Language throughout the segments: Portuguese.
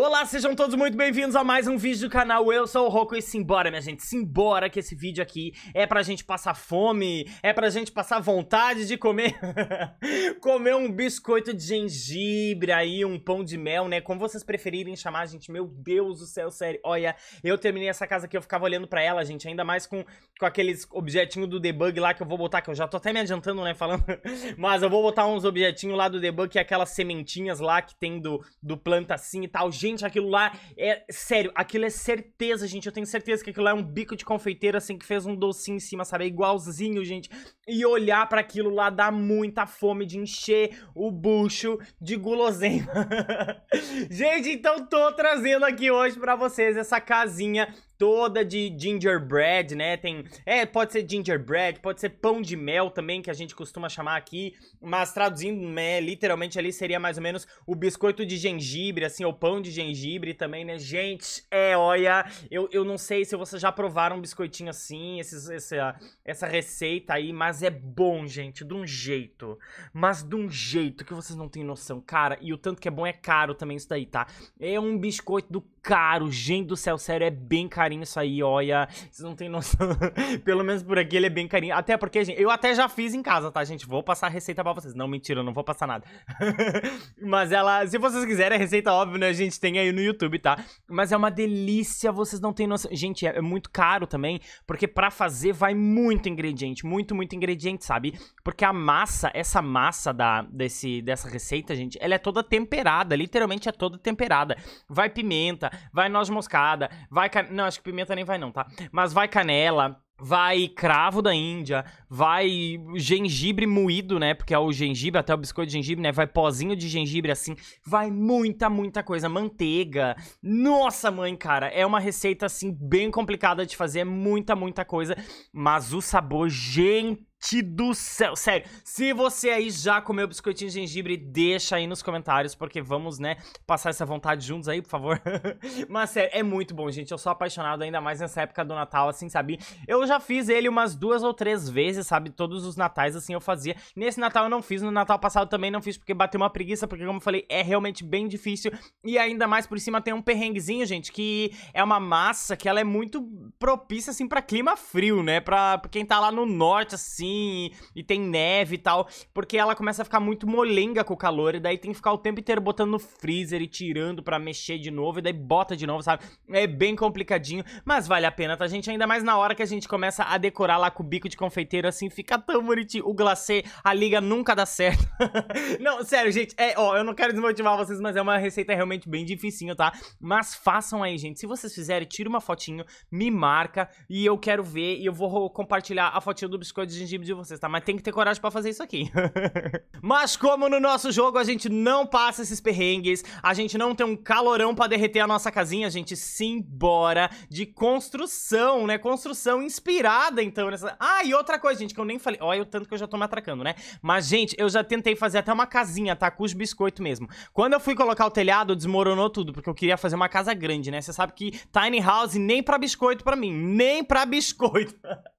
Olá, sejam todos muito bem-vindos a mais um vídeo do canal, eu sou o Roku e simbora, minha gente, simbora que esse vídeo aqui é pra gente passar fome, é pra gente passar vontade de comer, comer um biscoito de gengibre aí, um pão de mel, né, como vocês preferirem chamar, gente, meu Deus do céu, sério, olha, eu terminei essa casa aqui, eu ficava olhando pra ela, gente, ainda mais com, com aqueles objetinhos do debug lá que eu vou botar, que eu já tô até me adiantando, né, falando, mas eu vou botar uns objetinhos lá do debug, é aquelas sementinhas lá que tem do, do planta assim e tal, gente, Gente, aquilo lá é. Sério, aquilo é certeza, gente. Eu tenho certeza que aquilo lá é um bico de confeiteiro, assim, que fez um docinho em cima, sabe? É igualzinho, gente. E olhar para aquilo lá dá muita fome de encher o bucho de guloseima. gente, então tô trazendo aqui hoje para vocês essa casinha toda de gingerbread, né? Tem, é, pode ser gingerbread, pode ser pão de mel também, que a gente costuma chamar aqui, mas traduzindo, né, literalmente ali seria mais ou menos o biscoito de gengibre, assim, ou pão de gengibre também, né? Gente, é, olha, eu, eu não sei se vocês já provaram um biscoitinho assim, esses, essa, ah, essa receita aí, mas é bom, gente, de um jeito. Mas de um jeito que vocês não têm noção, cara, e o tanto que é bom é caro também isso daí, tá? É um biscoito do caro, gente do céu, sério, é bem caro carinho isso aí, olha. Vocês não tem noção. Pelo menos por aqui ele é bem carinho. Até porque, gente, eu até já fiz em casa, tá, gente? Vou passar a receita pra vocês. Não, mentira, eu não vou passar nada. Mas ela, se vocês quiserem, a receita óbvia, né, a gente tem aí no YouTube, tá? Mas é uma delícia, vocês não têm noção. Gente, é, é muito caro também, porque pra fazer vai muito ingrediente, muito, muito ingrediente, sabe? Porque a massa, essa massa da, desse, dessa receita, gente, ela é toda temperada, literalmente é toda temperada. Vai pimenta, vai noz moscada, vai... Can... Não, acho acho que pimenta nem vai não, tá? Mas vai canela, vai cravo da Índia, vai gengibre moído, né? Porque é o gengibre, até o biscoito de gengibre, né? Vai pozinho de gengibre assim, vai muita, muita coisa, manteiga. Nossa, mãe, cara, é uma receita assim bem complicada de fazer, é muita, muita coisa, mas o sabor gente do céu, sério. Se você aí já comeu biscoitinho de gengibre, deixa aí nos comentários, porque vamos, né, passar essa vontade juntos aí, por favor. Mas sério, é muito bom, gente. Eu sou apaixonado ainda mais nessa época do Natal, assim, sabe? Eu já fiz ele umas duas ou três vezes, sabe? Todos os natais, assim, eu fazia. Nesse Natal eu não fiz, no Natal passado também não fiz, porque bateu uma preguiça, porque, como eu falei, é realmente bem difícil. E ainda mais por cima tem um perrenguezinho, gente, que é uma massa que ela é muito propícia, assim, pra clima frio, né? Pra, pra quem tá lá no norte, assim assim, e, e, tem neve e tal, porque ela começa a ficar muito molenga com o calor, e daí tem que ficar o tempo inteiro botando no freezer e tirando para mexer de novo, e daí bota de novo, sabe? É bem complicadinho, mas vale a pena, tá, gente? Ainda mais na hora que a gente começa a decorar lá com o bico de confeiteiro, assim, fica tão bonitinho. O glacê, a liga nunca dá certo. não, sério, gente, é, ó, eu não quero desmotivar vocês, mas é uma receita realmente bem dificinho, tá? Mas façam aí, gente. Se vocês fizerem, tira uma fotinho, me marca, e eu quero ver, e eu vou compartilhar a fotinha do biscoito de gengibre time de vocês, tá? Mas tem que ter coragem pra fazer isso aqui. Mas como no nosso jogo a gente não passa esses perrengues, a gente não tem um calorão pra derreter a nossa casinha, a gente simbora de construção, né? Construção inspirada, então, nessa... Ah, e outra coisa, gente, que eu nem falei... Olha o tanto que eu já tô me atracando, né? Mas, gente, eu já tentei fazer até uma casinha, tá? Com os biscoitos mesmo. Quando eu fui colocar o telhado, desmoronou tudo, porque eu queria fazer uma casa grande, né? Você sabe que tiny house nem pra biscoito pra mim, nem pra biscoito.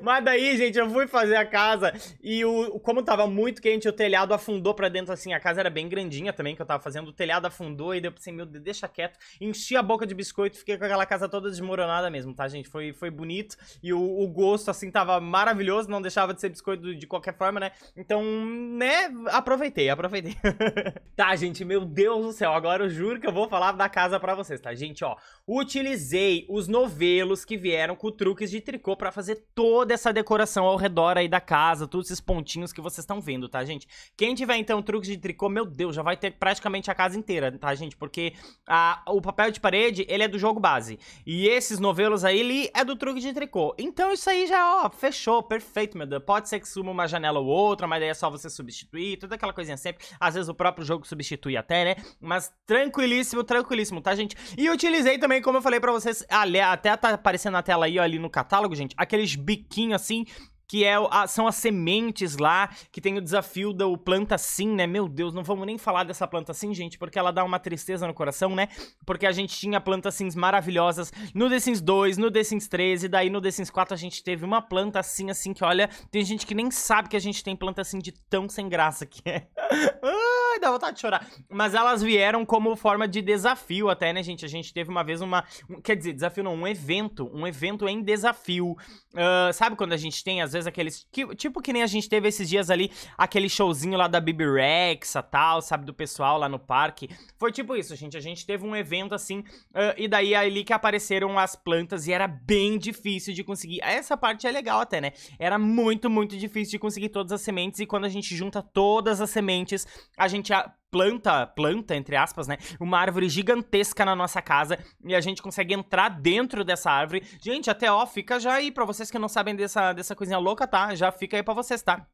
Mas daí, gente, eu fui fazer a casa e o, como tava muito quente, o telhado afundou pra dentro, assim. A casa era bem grandinha também que eu tava fazendo. O telhado afundou e deu pra assim, meu, deixa quieto. Enchi a boca de biscoito, fiquei com aquela casa toda desmoronada mesmo, tá, gente? Foi, foi bonito e o, o gosto, assim, tava maravilhoso. Não deixava de ser biscoito de qualquer forma, né? Então, né, aproveitei, aproveitei. tá, gente, meu Deus do céu. Agora eu juro que eu vou falar da casa pra vocês, tá? Gente, ó, utilizei os novelos que vieram com truques de tricô pra fazer toda essa decoração ao redor aí da casa, todos esses pontinhos que vocês estão vendo, tá, gente? Quem tiver, então, truque de tricô, meu Deus, já vai ter praticamente a casa inteira, tá, gente? Porque a, o papel de parede, ele é do jogo base. E esses novelos aí, ele é do truque de tricô. Então isso aí já, ó, fechou, perfeito, meu Deus. Pode ser que suma uma janela ou outra, mas aí é só você substituir, toda aquela coisinha sempre. Às vezes o próprio jogo substitui até, né? Mas tranquilíssimo, tranquilíssimo, tá, gente? E utilizei também, como eu falei pra vocês, ali, até tá aparecendo na tela aí, ó, ali no catálogo, gente, aqueles biquinho assim, que é, a, são as sementes lá, que tem o desafio do planta sim, né? Meu Deus, não vamos nem falar dessa planta sim, gente, porque ela dá uma tristeza no coração, né? Porque a gente tinha plantas sims maravilhosas no The Sims 2, no The Sims 3, e daí no The Sims 4 a gente teve uma planta assim, assim, que olha, tem gente que nem sabe que a gente tem planta assim de tão sem graça que é. Ai, dá vontade de chorar. Mas elas vieram como forma de desafio até, né, gente? A gente teve uma vez uma... Quer dizer, desafio não, um evento. Um evento em desafio. Uh, sabe quando a gente tem, às vezes, vezes aqueles... Tipo que nem a gente teve esses dias ali, aquele showzinho lá da Bibi Rexa, tal, sabe? Do pessoal lá no parque. Foi tipo isso, gente. A gente teve um evento assim, uh, e daí é ali que apareceram as plantas e era bem difícil de conseguir. Essa parte é legal até, né? Era muito, muito difícil de conseguir todas as sementes e quando a gente junta todas as sementes, a gente planta, planta, entre aspas, né? Uma árvore gigantesca na nossa casa e a gente consegue entrar dentro dessa árvore. Gente, até ó, fica já aí pra vocês que não sabem dessa, dessa coisinha louca, tá? Já fica aí pra vocês, tá?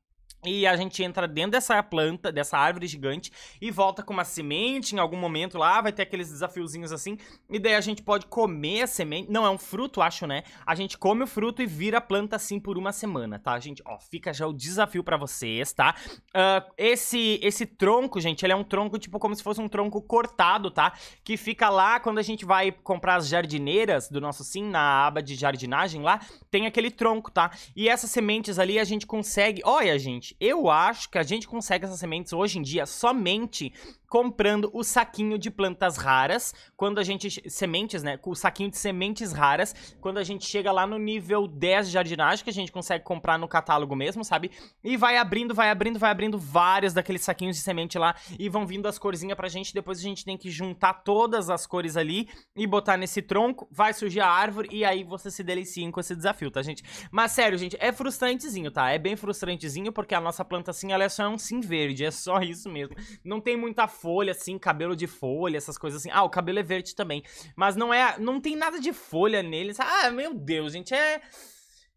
E a gente entra dentro dessa planta, dessa árvore gigante, e volta com uma semente em algum momento lá, vai ter aqueles desafiozinhos assim, e daí a gente pode comer a semente, não, é um fruto, acho, né? A gente come o fruto e vira a planta assim por uma semana, tá, gente? Ó, fica já o desafio para vocês, tá? Uh, esse, esse tronco, gente, ele é um tronco tipo como se fosse um tronco cortado, tá? Que fica lá, quando a gente vai comprar as jardineiras do nosso sim, na aba de jardinagem lá, tem aquele tronco, tá? E essas sementes ali a gente consegue, olha, gente, eu acho que a gente consegue essas sementes hoje em dia somente comprando o saquinho de plantas raras, quando a gente sementes, né, com o saquinho de sementes raras, quando a gente chega lá no nível 10 de jardinagem que a gente consegue comprar no catálogo mesmo, sabe? E vai abrindo, vai abrindo, vai abrindo vários daqueles saquinhos de semente lá e vão vindo as corzinhas pra gente, depois a gente tem que juntar todas as cores ali e botar nesse tronco, vai surgir a árvore e aí você se delicia com esse desafio, tá, gente? Mas sério, gente, é frustrantezinho, tá? É bem frustrantezinho porque a nossa planta assim, ela é só um sim verde, é só isso mesmo. Não tem muita folha, assim, cabelo de folha, essas coisas assim. Ah, o cabelo é verde também. Mas não é. Não tem nada de folha neles. Ah, meu Deus, gente, é.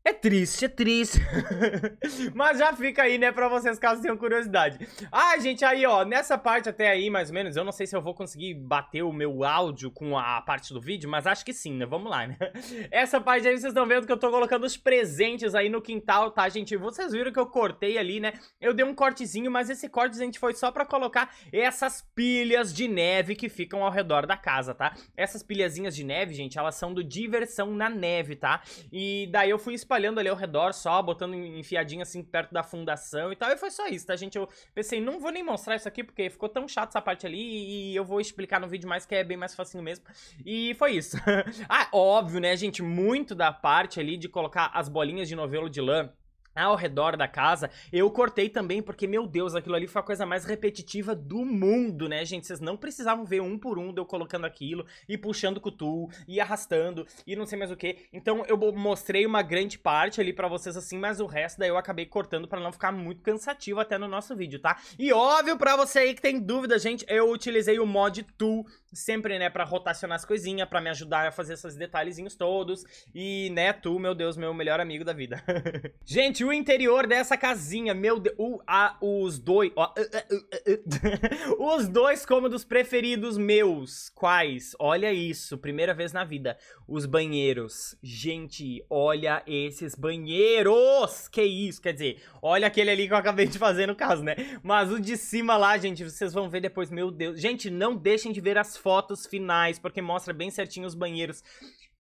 É triste, é triste. Mas já fica aí, né, pra vocês caso tenham curiosidade. Ah, gente, aí, ó, nessa parte até aí, mais ou menos, eu não sei se eu vou conseguir bater o meu áudio com a parte do vídeo, mas acho que sim, né? Vamos lá, né? Essa parte aí vocês estão vendo que eu tô colocando os presentes aí no quintal, tá, gente? Vocês viram que eu cortei ali, né? Eu dei um cortezinho, mas esse corte, gente, foi só pra colocar essas pilhas de neve que ficam ao redor da casa, tá? Essas pilhazinhas de neve, gente, elas são do Diversão na Neve, tá? E daí eu fui espalhando olhando ali ao redor só, botando enfiadinha assim perto da fundação e tal. E foi só isso, tá, gente? Eu pensei, não vou nem mostrar isso aqui porque ficou tão chato essa parte ali e eu vou explicar no vídeo mais que é bem mais facinho mesmo. E foi isso. ah, óbvio, né, gente? Muito da parte ali de colocar as bolinhas de novelo de lã ao redor da casa. Eu cortei também porque, meu Deus, aquilo ali foi a coisa mais repetitiva do mundo, né, gente? Vocês não precisavam ver um por um de eu colocando aquilo e puxando com tu e arrastando e não sei mais o que. Então eu mostrei uma grande parte ali para vocês assim, mas o resto daí eu acabei cortando para não ficar muito cansativo até no nosso vídeo, tá? E óbvio para você aí que tem dúvida, gente, eu utilizei o mod tool sempre, né, para rotacionar as coisinhas, para me ajudar a fazer esses detalhezinhos todos e, né, tu, meu Deus, meu melhor amigo da vida. gente, o interior dessa casinha, meu Deus, uh, uh, uh, uh os dois, uh, uh, os dois cômodos preferidos meus, quais? Olha isso, primeira vez na vida, os banheiros, gente, olha esses banheiros, que isso, quer dizer, olha aquele ali que eu acabei de fazer no caso, né, mas o de cima lá, gente, vocês vão ver depois, meu Deus, gente, não deixem de ver as fotos finais, porque mostra bem certinho os banheiros,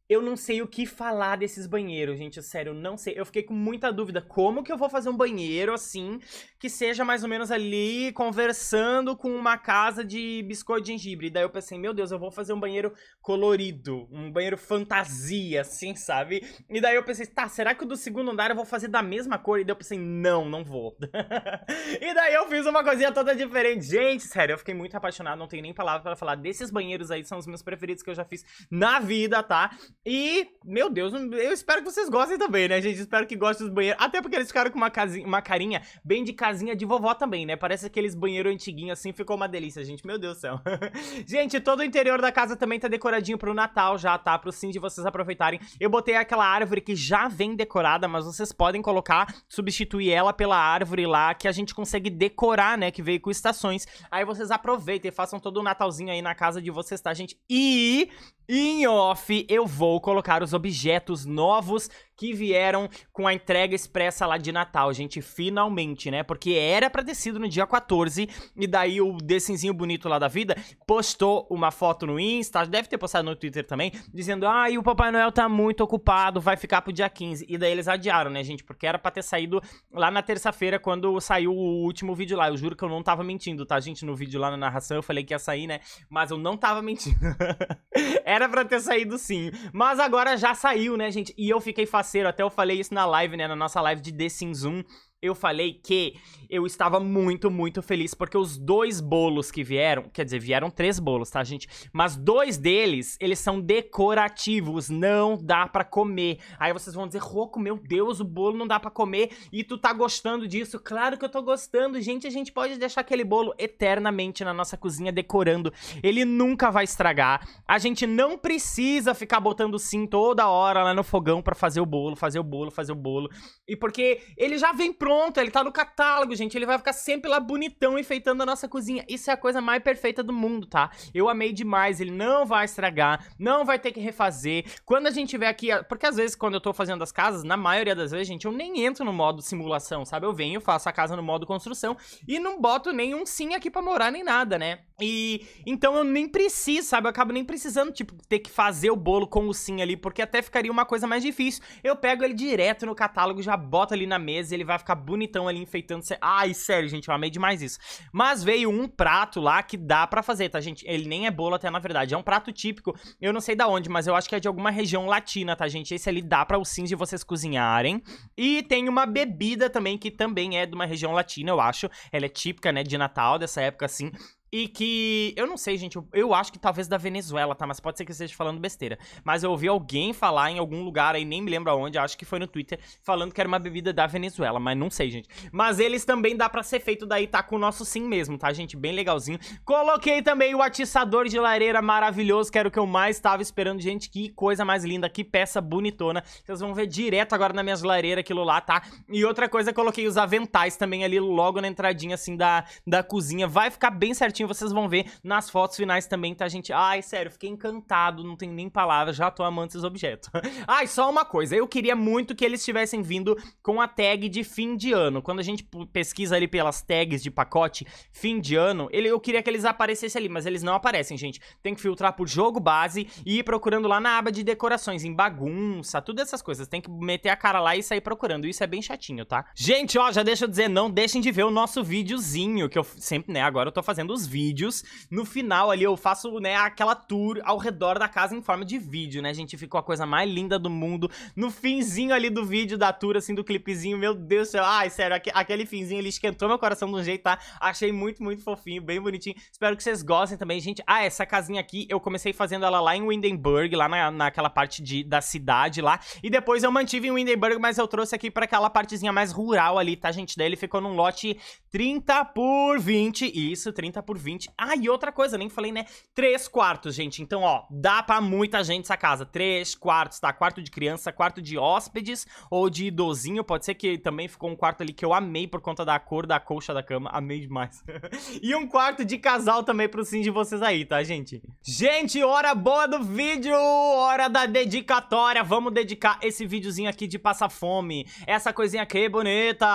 eu não sei o que falar desses banheiros, gente. Sério, eu não sei. Eu fiquei com muita dúvida. Como que eu vou fazer um banheiro assim, que seja mais ou menos ali conversando com uma casa de biscoito de gengibre? Daí eu pensei, meu Deus, eu vou fazer um banheiro colorido, um banheiro fantasia, assim, sabe? E daí eu pensei, tá, será que o do segundo andar eu vou fazer da mesma cor? E daí eu pensei, não, não vou. e daí eu fiz uma coisinha toda diferente. Gente, sério, eu fiquei muito apaixonado, não tenho nem palavra para falar desses banheiros aí, são os meus preferidos que eu já fiz na vida, tá? E, meu Deus, hum, eu espero que vocês gostem também, né, gente? Espero que gostem dos banheiros. Até porque eles ficaram com uma, casinha, uma carinha bem de casinha de vovó também, né? Parece aqueles banheiros antiguinhos assim, ficou uma delícia, gente. Meu Deus do céu. gente, todo o interior da casa também tá decoradinho pro Natal já, tá? Pro sim de vocês aproveitarem. Eu botei aquela árvore que já vem decorada, mas vocês podem colocar, substituir ela pela árvore lá que a gente consegue decorar, né? Que veio com estações. Aí vocês aproveitem, façam todo o Natalzinho aí na casa de vocês, tá, gente? E, em off, eu vou vou colocar os objetos novos que vieram com a entrega expressa lá de Natal, gente, finalmente, né? Porque era para ter sido no dia 14 e daí o Decinzinho Bonito lá da vida postou uma foto no Insta, deve ter postado no Twitter também, dizendo: "Ah, e o Papai Noel tá muito ocupado, vai ficar pro dia 15". E daí eles adiaram, né, gente? Porque era para ter saído lá na terça-feira quando saiu o último vídeo lá. Eu juro que eu não tava mentindo, tá, gente? No vídeo lá na narração eu falei que ia sair, né? Mas eu não tava mentindo. era para ter saído sim. Mas agora já saiu, né, gente? E eu fiquei faceiro, até eu falei isso na live, né, na nossa live de The Sims 1, eu falei que eu estava muito, muito feliz, porque os dois bolos que vieram, quer dizer, vieram três bolos, tá, gente? Mas dois deles, eles são decorativos, não dá para comer. Aí vocês vão dizer, Roco, meu Deus, o bolo não dá para comer e tu tá gostando disso. Claro que eu tô gostando, gente, a gente pode deixar aquele bolo eternamente na nossa cozinha decorando. Ele nunca vai estragar. A gente não precisa ficar botando sim toda hora lá no fogão para fazer o bolo, fazer o bolo, fazer o bolo. E porque ele já vem pro pronto, ele tá no catálogo, gente. Ele vai ficar sempre lá bonitão, enfeitando a nossa cozinha. Isso é a coisa mais perfeita do mundo, tá? Eu amei demais, ele não vai estragar, não vai ter que refazer. Quando a gente tiver aqui, porque às vezes quando eu tô fazendo as casas, na maioria das vezes, gente, eu nem entro no modo simulação, sabe? Eu venho, faço a casa no modo construção e não boto nenhum sim aqui pra morar nem nada, né? E então eu nem preciso, sabe? Eu acabo nem precisando, tipo, ter que fazer o bolo com o sim ali, porque até ficaria uma coisa mais difícil. Eu pego ele direto no catálogo, já boto ali na mesa, ele vai ficar bonitão ali enfeitando. Ai, sério, gente, eu amei demais isso. Mas veio um prato lá que dá para fazer, tá, gente? Ele nem é bolo até na verdade, é um prato típico. Eu não sei da onde, mas eu acho que é de alguma região latina, tá, gente? Esse ali dá para os sims de vocês cozinharem. E tem uma bebida também que também é de uma região latina, eu acho. Ela é típica, né, de Natal, dessa época assim. E que, eu não sei, gente, eu, eu, acho que talvez da Venezuela, tá? Mas pode ser que eu esteja falando besteira. Mas eu ouvi alguém falar em algum lugar aí, nem me lembro aonde, acho que foi no Twitter, falando que era uma bebida da Venezuela, mas não sei, gente. Mas eles também dá pra ser feito daí, tá com o nosso sim mesmo, tá, gente? Bem legalzinho. Coloquei também o atiçador de lareira maravilhoso, que era o que eu mais tava esperando, gente. Que coisa mais linda, que peça bonitona. Vocês vão ver direto agora na minha lareira aquilo lá, tá? E outra coisa, coloquei os aventais também ali logo na entradinha, assim, da, da cozinha. Vai ficar bem certinho certinho, vocês vão ver nas fotos finais também, tá, gente? Ai, sério, fiquei encantado, não tenho nem palavras, já tô amando esses objetos. Ai, só uma coisa, eu queria muito que eles tivessem vindo com a tag de fim de ano. Quando a gente pesquisa ali pelas tags de pacote, fim de ano, ele, eu queria que eles aparecessem ali, mas eles não aparecem, gente. Tem que filtrar por jogo base e ir procurando lá na aba de decorações, em bagunça, tudo essas coisas. Tem que meter a cara lá e sair procurando. Isso é bem chatinho, tá? Gente, ó, já deixa eu dizer, não deixem de ver o nosso videozinho, que eu sempre, né, agora eu tô fazendo os vídeos. No final ali eu faço, né, aquela tour ao redor da casa em forma de vídeo, né, gente? Ficou a coisa mais linda do mundo. No finzinho ali do vídeo, da tour, assim, do clipezinho, meu Deus do céu. Ai, sério, aqu aquele finzinho ele esquentou meu coração de um jeito, tá? Achei muito, muito fofinho, bem bonitinho. Espero que vocês gostem também, gente. Ah, essa casinha aqui, eu comecei fazendo ela lá em Windenburg, lá na, naquela parte de, da cidade lá. E depois eu mantive em Windenburg, mas eu trouxe aqui pra aquela partezinha mais rural ali, tá, gente? Daí ele ficou num lote 30 por 20, isso, 30 por 20. Ah, e outra coisa, nem falei, né? Três quartos, gente. Então, ó, dá pra muita gente essa casa. Três quartos, tá? Quarto de criança, quarto de hóspedes ou de idosinho. Pode ser que também ficou um quarto ali que eu amei por conta da cor da colcha da cama. Amei demais. e um quarto de casal também pro sim de vocês aí, tá, gente? Gente, hora boa do vídeo! Hora da dedicatória. Vamos dedicar esse videozinho aqui de passar fome. Essa coisinha aqui bonita.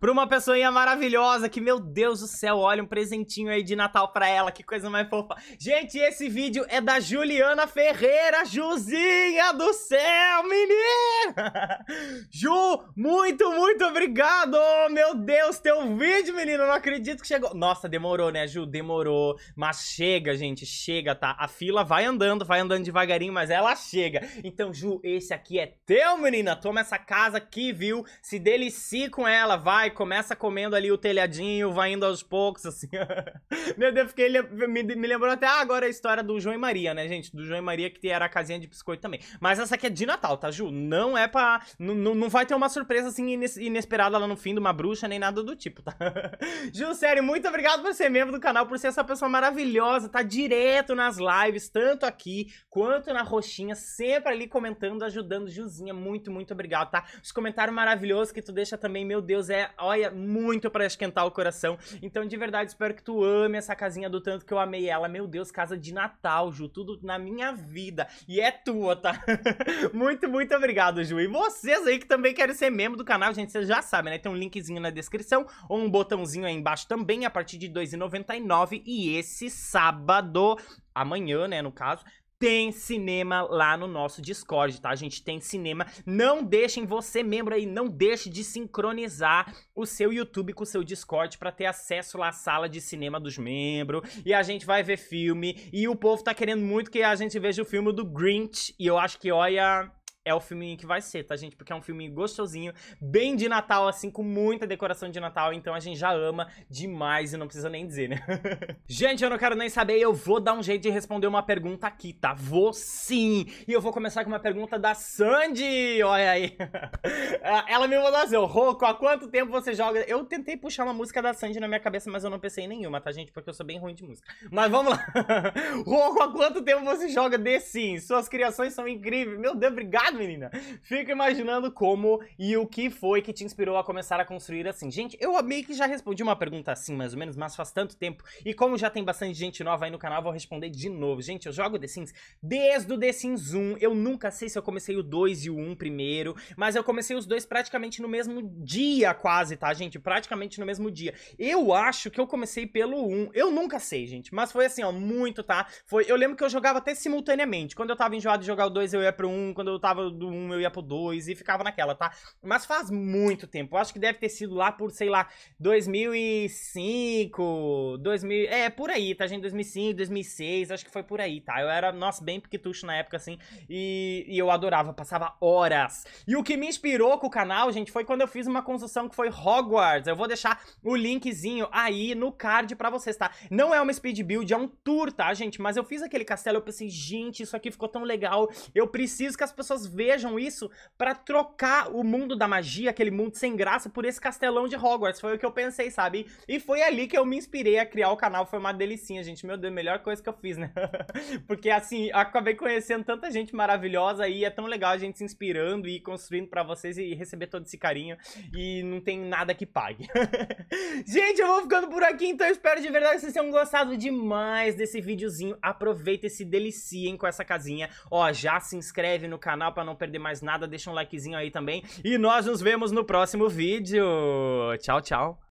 Pra uma pessoinha maravilhosa que, meu Deus do céu, olha um presentinho aí de Natal Natal pra ela, que coisa mais fofa. Gente, esse vídeo é da Juliana Ferreira, Juzinha do céu, menina! Ju, muito, muito obrigado! Meu Deus, teu vídeo, menino, não acredito que chegou. Nossa, demorou, né, Ju? Demorou. Mas chega, gente, chega, tá? A fila vai andando, vai andando devagarinho, mas ela chega. Então, Ju, esse aqui é teu, menina. Toma essa casa aqui, viu? Se delicie com ela, vai, começa comendo ali o telhadinho, vai indo aos poucos, assim. Meu Deus, fiquei, me, me lembrou até agora a história do João e Maria, né, gente? Do João e Maria que era a casinha de biscoito também. Mas essa aqui é de Natal, tá, Ju? Não é pra... Não vai ter uma surpresa, assim, inesperada lá no fim de uma bruxa, nem nada do tipo, tá? Ju, sério, muito obrigado por ser membro do canal, por ser essa pessoa maravilhosa, tá direto nas lives, tanto aqui quanto na roxinha, sempre ali comentando, ajudando. Juzinha, muito, muito obrigado, tá? Os comentários maravilhosos que tu deixa também, meu Deus, é, olha, muito pra esquentar o coração. Então, de verdade, espero que tu ame essa essa casinha do tanto que eu amei ela. Meu Deus, casa de Natal, Ju, tudo na minha vida. E é tua, tá? muito, muito obrigado, Ju. E vocês aí que também querem ser membro do canal, gente, vocês já sabem, né? Tem um linkzinho na descrição ou um botãozinho aí embaixo também, a partir de R$2,99. E esse sábado amanhã, né, no caso, tem cinema lá no nosso Discord, tá? A gente tem cinema. Não deixem você, membro aí, não deixe de sincronizar o seu YouTube com o seu Discord para ter acesso lá à sala de cinema dos membros. E a gente vai ver filme. E o povo tá querendo muito que a gente veja o filme do Grinch. E eu acho que, olha é o filme que vai ser, tá, gente? Porque é um filme gostosinho, bem de Natal, assim, com muita decoração de Natal, então a gente já ama demais e não precisa nem dizer, né? gente, eu não quero nem saber, eu vou dar um jeito de responder uma pergunta aqui, tá? Vou sim! E eu vou começar com uma pergunta da Sandy! Olha aí! ela me mandou assim, Roco, há quanto tempo você joga? Eu tentei puxar uma música da Sandy na minha cabeça, mas eu não pensei em nenhuma, tá, gente? Porque eu sou bem ruim de música. Mas vamos lá! Roco, há quanto tempo você joga The Sims? Suas criações são incríveis! Meu Deus, obrigado! menina. Fico imaginando como e o que foi que te inspirou a começar a construir assim. Gente, eu meio que já respondi uma pergunta assim, mais ou menos, mas faz tanto tempo. E como já tem bastante gente nova aí no canal, vou responder de novo. Gente, eu jogo The Sims desde o The Sims 1. Eu nunca sei se eu comecei o 2 e o 1 primeiro, mas eu comecei os dois praticamente no mesmo dia, quase, tá, gente? Praticamente no mesmo dia. Eu acho que eu comecei pelo 1. Eu nunca sei, gente, mas foi assim, ó, muito, tá? Foi, eu lembro que eu jogava até simultaneamente. Quando eu tava enjoado de jogar o 2, eu ia pro 1. Quando eu tava do 1, eu ia pro 2 e ficava naquela, tá? Mas faz muito tempo. Eu acho que deve ter sido lá por, sei lá, 2005, 2000... É, por aí, tá, gente? 2005, 2006, acho que foi por aí, tá? Eu era, nossa, bem piquetucho na época, assim, e, e eu adorava, passava horas. E o que me inspirou com o canal, gente, foi quando eu fiz uma construção que foi Hogwarts. Eu vou deixar o linkzinho aí no card pra vocês, tá? Não é uma speed build, é um tour, tá, gente? Mas eu fiz aquele castelo, eu pensei, gente, isso aqui ficou tão legal, eu preciso que as pessoas vejam isso para trocar o mundo da magia, aquele mundo sem graça, por esse castelão de Hogwarts. Foi o que eu pensei, sabe? E foi ali que eu me inspirei a criar o canal. Foi uma delicinha, gente. Meu Deus, melhor coisa que eu fiz, né? Porque assim, acabei conhecendo tanta gente maravilhosa e é tão legal a gente se inspirando e construindo para vocês e receber todo esse carinho. E não tem nada que pague. gente, eu vou ficando por aqui, então eu espero de verdade que vocês tenham gostado demais desse videozinho. Aproveita e se deliciem com essa casinha. Ó, já se inscreve no canal pra para não perder mais nada, deixa um likezinho aí também. E nós nos vemos no próximo vídeo. Tchau, tchau.